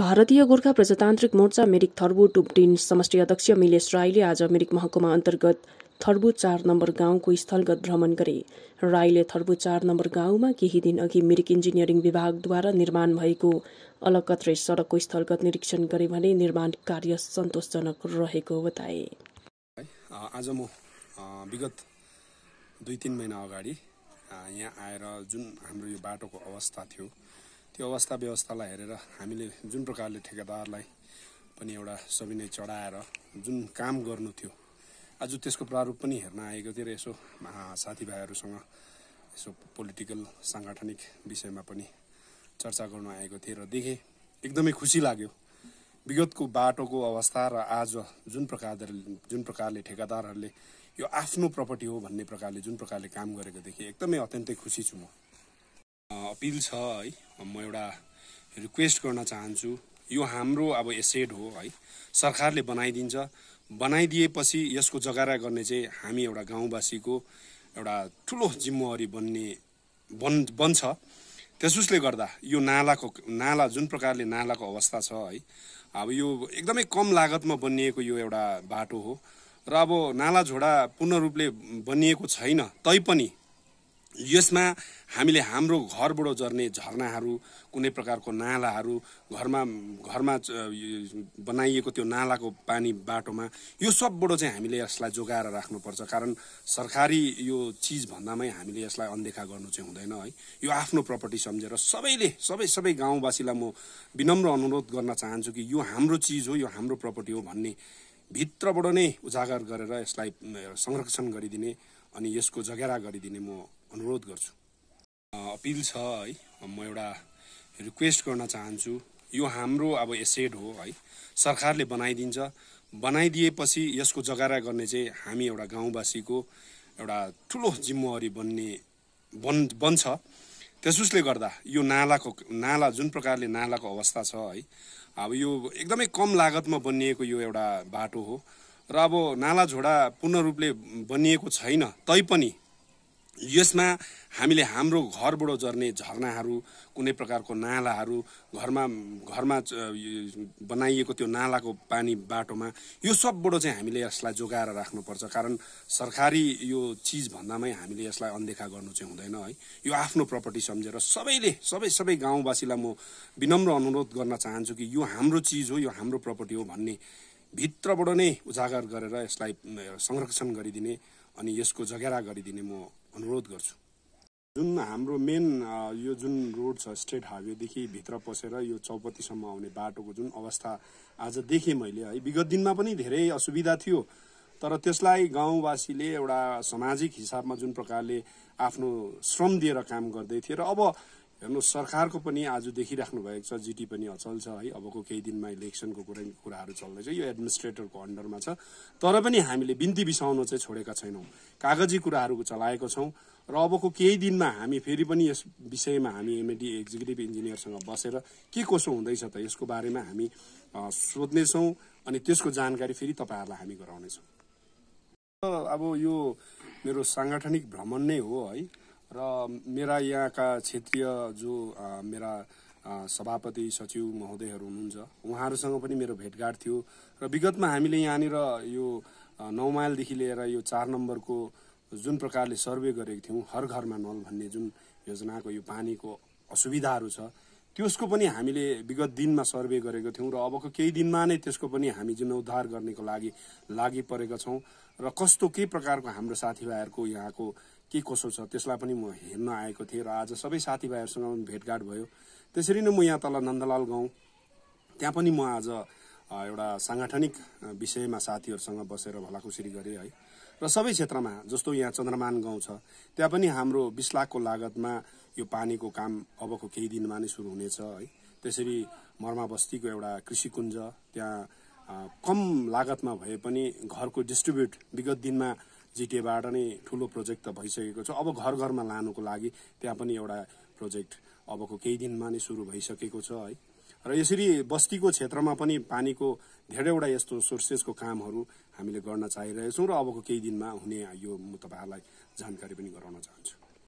भारतीय गोर्खा प्रजातान्त्रिक मोर्चा मिरिक थर्बु टुपटिन समष्टि अध्यक्ष मिलेश राईले आज मिरिक महकुमा अन्तर्गत थर्बु चार नम्बर गाउँको स्थलगत भ्रमण गरे राईले थर्बु चार नम्बर गाउँमा केही दिन अघि मिरिक इन्जिनियरिङ विभागद्वारा निर्माण भएको अलकत्रे सडकको स्थलगत निरीक्षण गरे भने निर्माण कार्य सन्तोषजनक रहेको बताए आज म विगत दुई तिन महिना अगाडि यहाँ आएर जुन हाम्रो यो बाटोको अवस्था थियो त्यो अवस्था व्यवस्थालाई हेरेर हामीले जुन प्रकारले ठेकेदारलाई पनि एउटा सविनय चढाएर जुन काम गर्नु थियो आज त्यसको प्रारूप पनि हेर्न आएको थियो र यसो साथीभाइहरूसँग यसो पोलिटिकल साङ्गठनिक विषयमा पनि चर्चा गर्नु आएको थिएँ र देखेँ एकदमै खुसी लाग्यो विगतको बाटोको अवस्था र आज जुन प्रकारले जुन प्रकारले ठेकेदारहरूले यो आफ्नो प्रपर्टी हो भन्ने प्रकारले जुन प्रकारले काम गरेको देखेँ एकदमै अत्यन्तै खुसी छु म अपिल छ है म एउटा रिक्वेस्ट गर्न चाहन्छु यो हाम्रो अब एसेड हो है सरकारले बनाइदिन्छ बनाइदिएपछि यसको जगारा गर्ने चाहिँ हामी एउटा गाउँवासीको एउटा ठुलो जिम्मेवारी बन्ने बन् बन्छ त्यसोसले गर्दा यो नालाको नाला जुन प्रकारले नालाको अवस्था छ है अब यो एकदमै कम लागतमा बनिएको यो एउटा बाटो हो र अब नाला झोडा पूर्ण रूपले बनिएको छैन तैपनि यसमा हामीले हाम्रो घरबाट झर्ने झर्नाहरू कुनै प्रकारको नालाहरू घरमा घरमा बनाइएको त्यो नालाको पानी बाटोमा यो सबबाट चाहिँ हामीले यसलाई जोगाएर राख्नुपर्छ कारण सरकारी यो चिज भन्दामै हामीले यसलाई अनदेखा गर्नु चाहिँ हुँदैन है यो आफ्नो प्रपर्टी सम्झेर सबैले सबै सबै गाउँवासीलाई म विनम्र अनुरोध गर्न चाहन्छु कि यो हाम्रो चिज हो यो हाम्रो प्रपर्टी हो भन्ने भित्रबाट नै उजागर गरेर यसलाई संरक्षण गरिदिने अनि यसको जगेरा गरिदिने म अनुरोध गर्छु अपिल छ है म एउटा रिक्वेस्ट गर्न चाहन्छु यो हाम्रो अब एसेड हो है सरकारले बनाइदिन्छ बनाइदिएपछि यसको जगारा गर्ने चाहिँ हामी एउटा गाउँवासीको एउटा ठुलो जिम्मेवारी बन्ने बन् बन्छ त्यसोसले गर्दा यो नालाको नाला जुन प्रकारले नालाको अवस्था छ है अब यो एकदमै कम लागतमा बनिएको यो एउटा बाटो हो र अब नाला झोडा पूर्ण रूपले बनिएको छैन तैपनि यसमा हामीले हाम्रो घरबाट झर्ने झर्नाहरू कुनै प्रकारको नालाहरू घरमा घरमा बनाइएको त्यो नालाको पानी बाटोमा यो सबबाट चाहिँ हामीले यसलाई जोगाएर राख्नुपर्छ कारण सरकारी यो भन्दामै हामीले यसलाई अनदेखा गर्नु चाहिँ हुँदैन है यो आफ्नो प्रपर्टी सम्झेर सबैले सबै सबै गाउँवासीलाई म विनम्र अनुरोध गर्न चाहन्छु कि यो हाम्रो चिज हो यो हाम्रो प्रपर्टी हो भन्ने भित्रबाट नै उजागर गरेर यसलाई संरक्षण गरिदिने अनि यसको जगेरा गरिदिने म अनुरोध गर्छु जुन हाम्रो मेन यो जुन रोड छ स्टेट हाइवेदेखि भित्र पसेर यो चौपतीसम्म आउने बाटोको जुन अवस्था आज देखेँ मैले है विगत दिनमा पनि धेरै असुविधा थियो तर त्यसलाई गाउँवासीले एउटा सामाजिक हिसाबमा जुन प्रकारले आफ्नो श्रम दिएर काम गर्दै थिए र अब हेर्नु सरकारको पनि आज देखिराख्नु भएको छ जिटी पनि अचल छ है अबको केही दिनमा इलेक्सनको कुरा कुराहरू चल्दैछ यो एडमिनिस्ट्रेटरको अन्डरमा छ तर पनि हामीले बिन्ती बिसाउन चाहिँ छोडेका छैनौँ कागजी कुराहरू चलाएको छौँ र अबको केही दिनमा हामी फेरि पनि यस विषयमा हामी एमएडी एक्जिक्युटिभ इन्जिनियरसँग बसेर के कसो हुँदैछ त यसको बारेमा हामी सोध्नेछौँ अनि त्यसको जानकारी फेरि तपाईँहरूलाई हामी गराउनेछौँ अब यो मेरो साङ्गठनिक भ्रमण नै हो है र मेरा यहाँका क्षेत्रीय जो मेरा सभापति सचिव महोदयहरू हुनुहुन्छ उहाँहरूसँग पनि मेरो भेटघाट थियो र विगतमा हामीले यहाँनिर यो नौ माइलदेखि लिएर यो चार नम्बरको जुन प्रकारले सर्वे गरेको थियौँ हर घरमा नल भन्ने जुन योजनाको यो पानीको असुविधाहरू छ त्यसको पनि हामीले विगत दिनमा सर्वे गरेको थियौँ र अबको केही दिनमा नै त्यसको पनि हामी जीर्णोद्धार गर्नेको लागि लागि परेका छौँ र कस्तो के प्रकारको हाम्रो साथीभाइहरूको यहाँको के कसो छ त्यसलाई पनि म हेर्न आएको थिएँ र आज सबै साथीभाइहरूसँग पनि भेटघाट भयो त्यसरी नै म यहाँ तल नन्दलाल गाउँ त्यहाँ पनि म आज एउटा साङ्गठनिक विषयमा साथीहरूसँग बसेर भलाखुसी गरेँ है र सबै क्षेत्रमा जस्तो यहाँ चन्द्रमान गाउँ छ त्यहाँ पनि हाम्रो बिस लाखको लागतमा यो पानीको काम अबको केही दिनमा नै सुरु हुनेछ है त्यसरी मर्मा बस्तीको एउटा कृषि कुञ्ज त्यहाँ कम लागतमा भए पनि घरको डिस्ट्रिब्युट विगत दिनमा जिटिएबाट नै ठुलो प्रोजेक्ट त भइसकेको छ अब घर घरमा लानुको लागि त्यहाँ पनि एउटा प्रोजेक्ट अबको केही दिनमा नै सुरु भइसकेको छ है र यसरी बस्तीको क्षेत्रमा पनि पानीको धेरैवटा यस्तो सोर्सेसको कामहरू हामीले गर्न चाहिरहेछौँ र अबको केही दिनमा हुने यो म तपाईँहरूलाई जानकारी पनि गराउन चाहन्छु